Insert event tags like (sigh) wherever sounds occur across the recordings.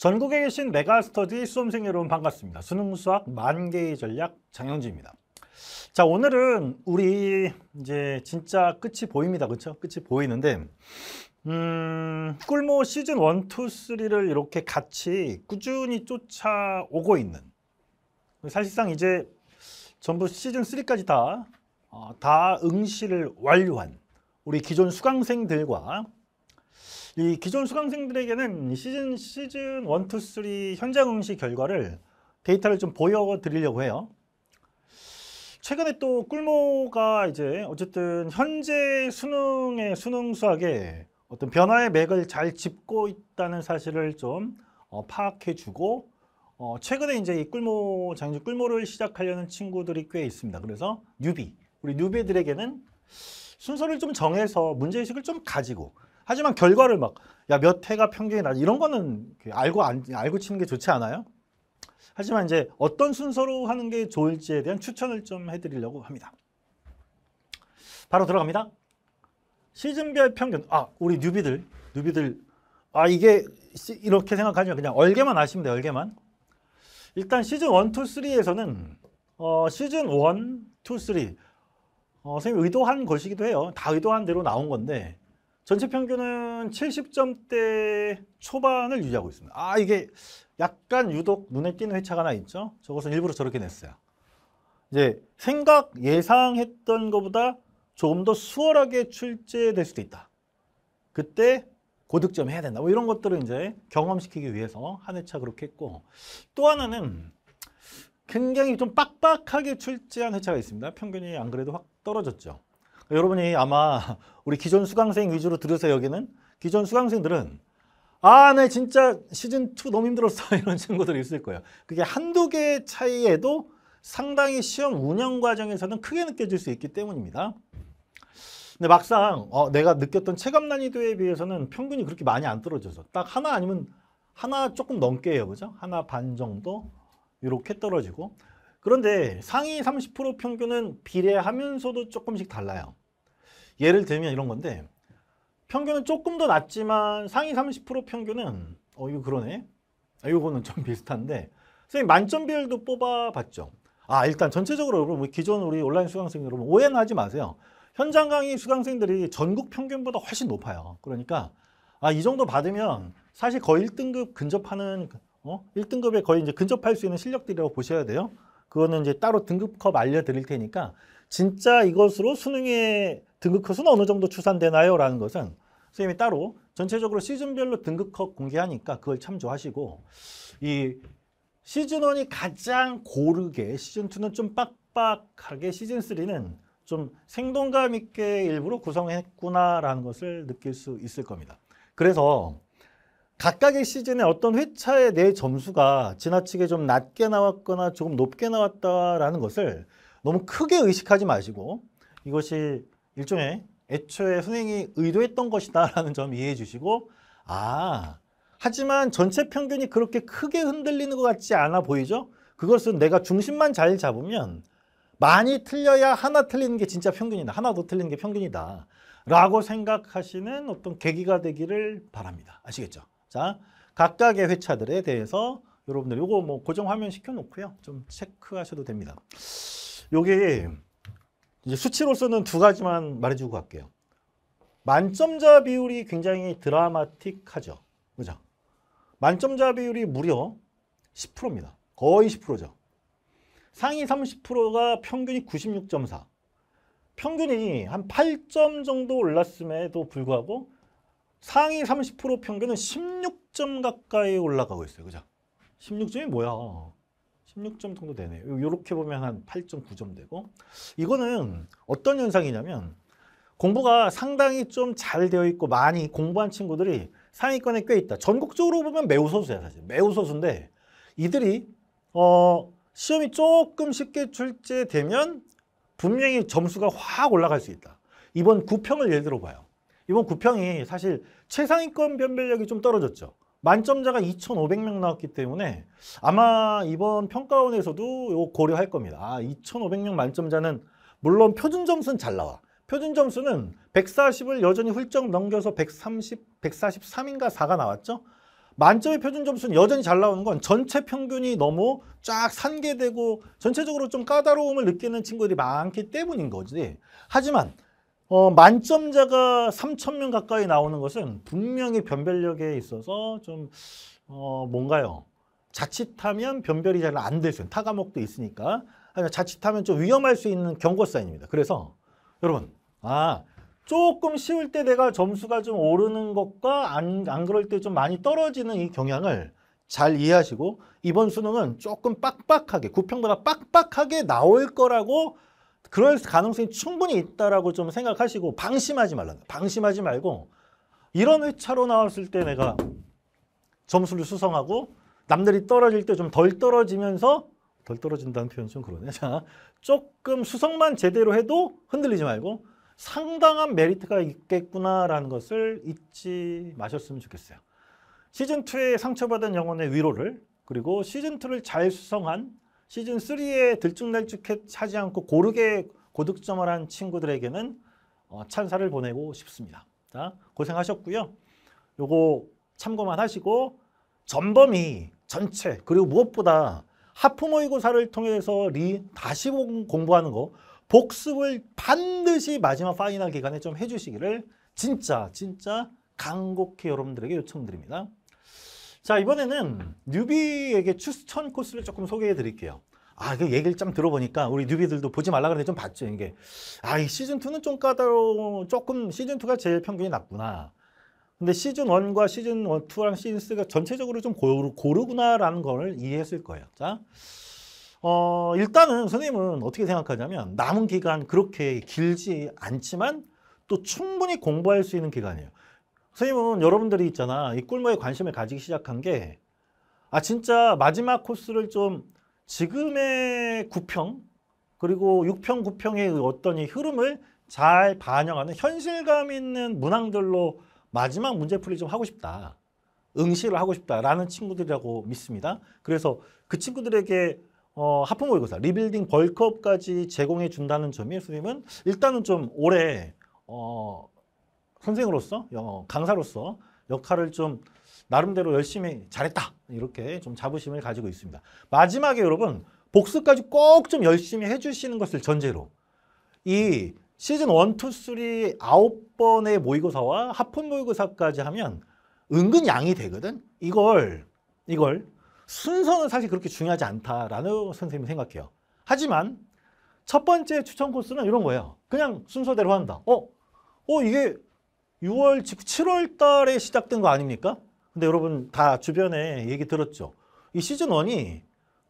전국에 계신 메가스터디 수험생 여러분 반갑습니다. 수능 수학 만개의 전략 장영진입니다. 자 오늘은 우리 이제 진짜 끝이 보입니다. 그렇죠? 끝이 보이는데 음, 꿀모 시즌 1, 2, 3를 이렇게 같이 꾸준히 쫓아오고 있는 사실상 이제 전부 시즌 3까지 다, 어, 다 응시를 완료한 우리 기존 수강생들과 이 기존 수강생들에게는 시즌 시즌 1, 2, 3 현장 응시 결과를 데이터를 좀 보여드리려고 해요. 최근에 또 꿀모가 이제 어쨌든 현재 수능의 수능 수학에 어떤 변화의 맥을 잘 짚고 있다는 사실을 좀 어, 파악해주고 어, 최근에 이제 이 꿀모 장주 꿀모를 시작하려는 친구들이 꽤 있습니다. 그래서 뉴비 우리 뉴비들에게는 순서를 좀 정해서 문제의식을 좀 가지고 하지만 결과를 막 야몇 해가 평균이 나 이런 거는 알고 안, 알고 치는 게 좋지 않아요? 하지만 이제 어떤 순서로 하는 게 좋을지에 대한 추천을 좀 해드리려고 합니다. 바로 들어갑니다. 시즌별 평균. 아, 우리 뉴비들, 뉴비들. 아, 이게 이렇게 생각하지 그냥 얼개만 아시면 돼요, 얼개만. 일단 시즌 1, 2, 3에서는 어, 시즌 1, 2, 3 어, 선생님 의도한 것이기도 해요. 다 의도한 대로 나온 건데 전체 평균은 70점대 초반을 유지하고 있습니다. 아 이게 약간 유독 눈에 띄는 회차가 하나 있죠. 저것은 일부러 저렇게 냈어요. 이제 생각 예상했던 것보다 조금 더 수월하게 출제될 수도 있다. 그때 고득점 해야 된다. 뭐 이런 것들을 이제 경험시키기 위해서 한 회차 그렇게 했고 또 하나는 굉장히 좀 빡빡하게 출제한 회차가 있습니다. 평균이 안 그래도 확 떨어졌죠. 여러분이 아마 (laughs) 우리 기존 수강생 위주로 들으세요 여기는 기존 수강생들은 아, 네, 진짜 시즌2 너무 힘들었어. (laughs) 이런 친구들이 있을 거예요. 그게 한두 개의 차이에도 상당히 시험 운영 과정에서는 크게 느껴질 수 있기 때문입니다. 근데 막상 어, 내가 느꼈던 체감 난이도에 비해서는 평균이 그렇게 많이 안 떨어져서 딱 하나 아니면 하나 조금 넘게 해요. 그죠? 하나 반 정도 이렇게 떨어지고 그런데 상위 30% 평균은 비례하면서도 조금씩 달라요. 예를 들면 이런 건데 평균은 조금 더 낮지만 상위 30% 평균은 어 이거 그러네. 아, 이거는 좀 (laughs) 비슷한데 선생님 만점 비율도 뽑아봤죠. 아 일단 전체적으로 여러분 뭐 기존 우리 온라인 수강생 여러분 오해는 하지 마세요. 현장 강의 수강생들이 전국 평균보다 훨씬 높아요. 그러니까 아 이 정도 받으면 사실 거의 1등급 근접하는 그, 어? 1등급에 거의 이제 근접할 수 있는 실력들이라고 보셔야 돼요. 그거는 이제 따로 등급컵 알려드릴 테니까 진짜 이것으로 수능의 등급컷은 어느 정도 추산되나요? 라는 것은 선생님이 따로 전체적으로 시즌별로 등급컷 공개하니까 그걸 참조하시고 이 시즌1이 가장 고르게 시즌2는 좀 빡빡하게 시즌3는 좀 생동감 있게 일부러 구성했구나라는 것을 느낄 수 있을 겁니다. 그래서 각각의 시즌에 어떤 회차에내 점수가 지나치게 좀 낮게 나왔거나 조금 높게 나왔다라는 것을 너무 크게 의식하지 마시고 이것이 일종의 애초에 선생님이 의도했던 것이다 라는 점 이해해 주시고 아 하지만 전체 평균이 그렇게 크게 흔들리는 것 같지 않아 보이죠? 그것은 내가 중심만 잘 잡으면 많이 틀려야 하나 틀리는 게 진짜 평균이다. 하나 도 틀리는 게 평균이다. 라고 생각하시는 어떤 계기가 되기를 바랍니다. 아시겠죠? 자, 각각의 회차들에 대해서 여러분들 이거 뭐 고정 화면 시켜놓고요. 좀 체크하셔도 됩니다. 요게 이제 수치로서는 두 가지만 말해주고 갈게요. 만점자 비율이 굉장히 드라마틱하죠. 그죠? 만점자 비율이 무려 10%입니다. 거의 10%죠. 상위 30%가 평균이 96.4. 평균이 한 8점 정도 올랐음에도 불구하고 상위 30% 평균은 16점 가까이 올라가고 있어요. 그죠? 16점이 뭐야? 16점 정도 되네요. 이렇게 보면 한8 9점 되고 이거는 어떤 현상이냐면 공부가 상당히 좀 잘 되어 있고 많이 공부한 친구들이 상위권에 꽤 있다. 전국적으로 보면 매우 소수야 사실. 매우 소수인데 이들이 어 시험이 조금 쉽게 출제되면 분명히 점수가 확 올라갈 수 있다. 이번 구평을 예를 들어 봐요. 이번 구평이 사실 최상위권 변별력이 좀 떨어졌죠. 만점자가 2,500명 나왔기 때문에 아마 이번 평가원에서도 요 고려할 겁니다. 아, 2,500명 만점자는 물론 표준 점수는 잘 나와. 표준 점수는 140을 여전히 훌쩍 넘겨서 130, 143인가 4가 나왔죠. 만점의 표준 점수는 여전히 잘 나오는 건 전체 평균이 너무 쫙산게되고 전체적으로 좀 까다로움을 느끼는 친구들이 많기 때문인 거지. 하지만 어, 만점자가 3천명 가까이 나오는 것은 분명히 변별력에 있어서 좀, 어, 뭔가요. 자칫하면 변별이 잘 안 될 수 있는 타과목도 있으니까 아니면 자칫하면 좀 위험할 수 있는 경고 사인입니다. 그래서 여러분, 아, 조금 쉬울 때 내가 점수가 좀 오르는 것과 안, 안 그럴 때 좀 많이 떨어지는 이 경향을 잘 이해하시고 이번 수능은 조금 빡빡하게, 구평보다 빡빡하게 나올 거라고 그럴 가능성이 충분히 있다라고 좀 생각하시고 방심하지 말라 방심하지 말고 이런 회차로 나왔을 때 내가 점수를 수성하고 남들이 떨어질 때 좀 덜 떨어지면서 덜 떨어진다는 표현 좀 그러네. 자, 조금 수성만 제대로 해도 흔들리지 말고 상당한 메리트가 있겠구나라는 것을 잊지 마셨으면 좋겠어요. 시즌2에 상처받은 영혼의 위로를 그리고 시즌2를 잘 수성한 시즌 3에 들쭉날쭉 하지 않고 고르게 고득점을 한 친구들에게는 어, 찬사를 보내고 싶습니다. 자, 고생하셨고요. 요거 참고만 하시고 전범위 전체 그리고 무엇보다 하프모의고사를 통해서 리 다시 공부하는 거 복습을 반드시 마지막 파이널 기간에 좀 해주시기를 진짜 진짜 간곡히 여러분들에게 요청드립니다. 자 이번에는 뉴비에게 추천 코스를 조금 소개해 드릴게요. 아, 그 얘기를 좀 들어보니까 우리 뉴비들도 보지 말라 그랬는데 좀 봤죠, 이게. 아, 이 시즌2는 좀 까다로워. 조금 시즌2가 제일 평균이 낮구나. 근데 시즌1과 시즌2랑 시즌3가 전체적으로 좀 고르, 고르구나라는 걸 이해했을 거예요. 자, 어, 일단은 선생님은 어떻게 생각하냐면 남은 기간 그렇게 길지 않지만 또 충분히 공부할 수 있는 기간이에요. 선생님은 여러분들이 있잖아. 이 꿀모에 관심을 가지기 시작한 게 아, 진짜 마지막 코스를 좀 지금의 9평 그리고 6평9평의 어떤 이 흐름을 잘 반영하는 현실감 있는 문항들로 마지막 문제풀이 좀 하고 싶다. 응시를 하고 싶다라는 친구들이라고 믿습니다. 그래서 그 친구들에게 어, 하품모의고사, 리빌딩 벌크업까지 제공해 준다는 점이 선생님은 일단은 좀 올해 어, 선생으로서 영어 강사로서 역할을 좀 나름대로 열심히 잘했다 이렇게 좀 자부심을 가지고 있습니다. 마지막에 여러분 복습까지 꼭 좀 열심히 해주시는 것을 전제로 이 시즌 1, 2, 3 아홉 번의 모의고사와 하폰 모의고사까지 하면 은근 양이 되거든. 이걸 이걸 순서는 사실 그렇게 중요하지 않다라는 선생님이 생각해요. 하지만 첫 번째 추천 코스는 이런 거예요. 그냥 순서대로 한다. 어, 어 이게 6월, 7월 달에 시작된 거 아닙니까? 근데 여러분 다 주변에 얘기 들었죠. 이 시즌 1이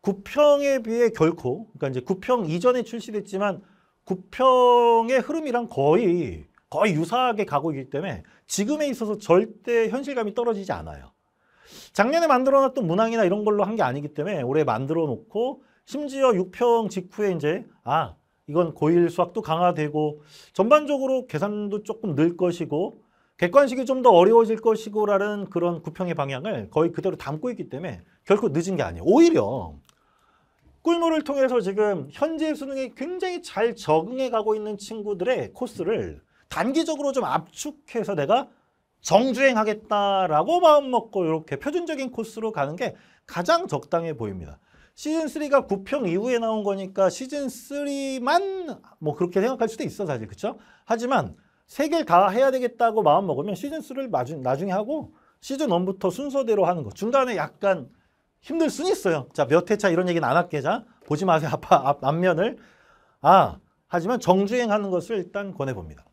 9평에 비해 결코 그러니까 이제 9평 이전에 출시됐지만 9평의 흐름이랑 거의 거의 유사하게 가고 있기 때문에 지금에 있어서 절대 현실감이 떨어지지 않아요. 작년에 만들어놨던 문항이나 이런 걸로 한 게 아니기 때문에 올해 만들어 놓고 심지어 6평 직후에 이제 아 이건 고1 수학도 강화되고 전반적으로 계산도 조금 늘 것이고 객관식이 좀 더 어려워질 것이고라는 그런 구평의 방향을 거의 그대로 담고 있기 때문에 결코 늦은 게 아니에요. 오히려 꿀모를 통해서 지금 현재 수능에 굉장히 잘 적응해 가고 있는 친구들의 코스를 단기적으로 좀 압축해서 내가 정주행하겠다라고 마음먹고 이렇게 표준적인 코스로 가는 게 가장 적당해 보입니다. 시즌3가 9평 이후에 나온 거니까 시즌3만 뭐 그렇게 생각할 수도 있어 사실 그쵸? 하지만 3 개를 다 해야 되겠다고 마음 먹으면 시즌3를 나중에 하고 시즌1부터 순서대로 하는 거 중간에 약간 힘들 순 있어요 자 몇 회차 이런 얘기는 안 할게 자 보지 마세요 앞, 앞, 앞면을 아 하지만 정주행하는 것을 일단 권해봅니다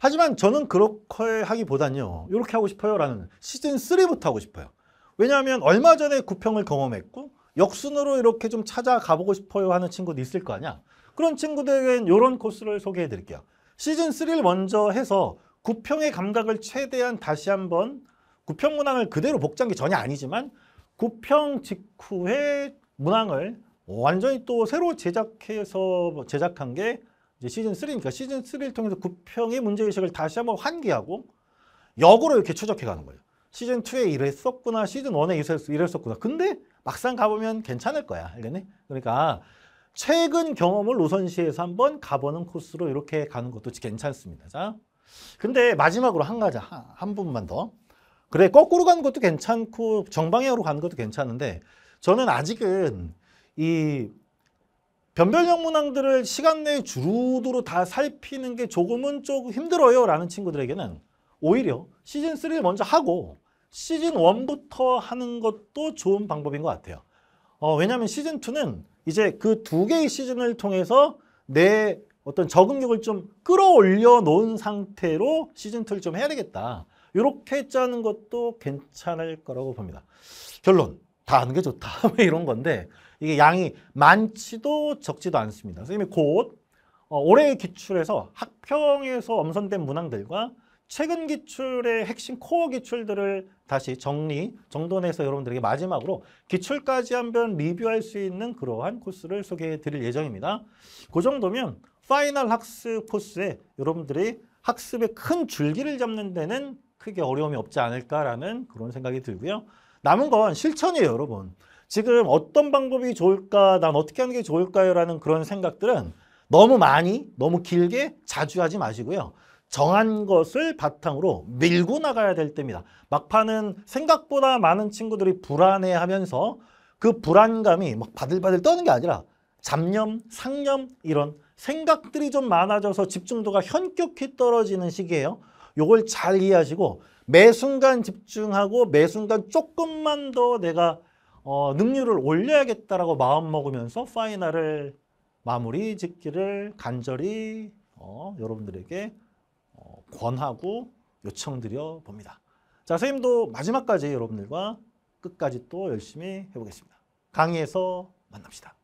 하지만 저는 그렇걸 하기보단요 이렇게 하고 싶어요 라는 시즌3부터 하고 싶어요 왜냐하면 얼마 전에 9평을 경험했고 역순으로 이렇게 좀 찾아가보고 싶어요 하는 친구도 있을 거 아니야. 그런 친구들에겐 이런 코스를 소개해 드릴게요. 시즌 3를 먼저 해서 구평의 감각을 최대한 다시 한번 구평 문항을 그대로 복장한게 전혀 아니지만 구평 직후의 문항을 완전히 또 새로 제작해서 제작한 게 이제 시즌 3니까 시즌 3를 통해서 구평의 문제의식을 다시 한번 환기하고 역으로 이렇게 추적해 가는 거예요. 시즌2에 이랬었구나, 시즌1에 이랬었구나. 근데 막상 가보면 괜찮을 거야, 알겠니? 그러니까 최근 경험을 노선시에서 한번 가보는 코스로 이렇게 가는 것도 괜찮습니다. 자, 근데 마지막으로 한 가지, 한, 한 부분만 더. 그래, 거꾸로 가는 것도 괜찮고 정방향으로 가는 것도 괜찮은데 저는 아직은 이 변별형 문항들을 시간 내에 주루두루 다 살피는 게 조금은 조금 힘들어요 라는 친구들에게는 오히려 시즌3를 먼저 하고 시즌 1부터 하는 것도 좋은 방법인 것 같아요. 어, 왜냐하면 시즌 2는 이제 그 두 개의 시즌을 통해서 내 어떤 적응력을 좀 끌어올려 놓은 상태로 시즌 2를 좀 해야 되겠다. 이렇게 짜는 것도 괜찮을 거라고 봅니다. 결론, 다 하는 게 좋다. (laughs) 뭐 이런 건데 이게 양이 많지도 적지도 않습니다. 선생님이 곧 어, 올해의 기출에서 학평에서 엄선된 문항들과 최근 기출의 핵심 코어 기출들을 다시 정리, 정돈해서 여러분들에게 마지막으로 기출까지 한번 리뷰할 수 있는 그러한 코스를 소개해 드릴 예정입니다. 그 정도면 파이널 학습 코스에 여러분들이 학습의 큰 줄기를 잡는 데는 크게 어려움이 없지 않을까라는 그런 생각이 들고요. 남은 건 실천이에요, 여러분. 지금 어떤 방법이 좋을까, 난 어떻게 하는 게 좋을까요? 라는 그런 생각들은 너무 많이, 너무 길게 자주 하지 마시고요. 정한 것을 바탕으로 밀고 나가야 될 때입니다. 막판은 생각보다 많은 친구들이 불안해하면서 그 불안감이 막 바들바들 떠는 게 아니라 잡념, 상념 이런 생각들이 좀 많아져서 집중도가 현격히 떨어지는 시기예요. 요걸 잘 이해하시고 매 순간 집중하고 매 순간 조금만 더 내가 어, 능률을 올려야겠다라고 마음먹으면서 파이널을 마무리 짓기를 간절히 어, 여러분들에게 권하고 요청드려 봅니다. 자, 선생님도 마지막까지 여러분들과 끝까지 또 열심히 해보겠습니다. 강의에서 만납시다.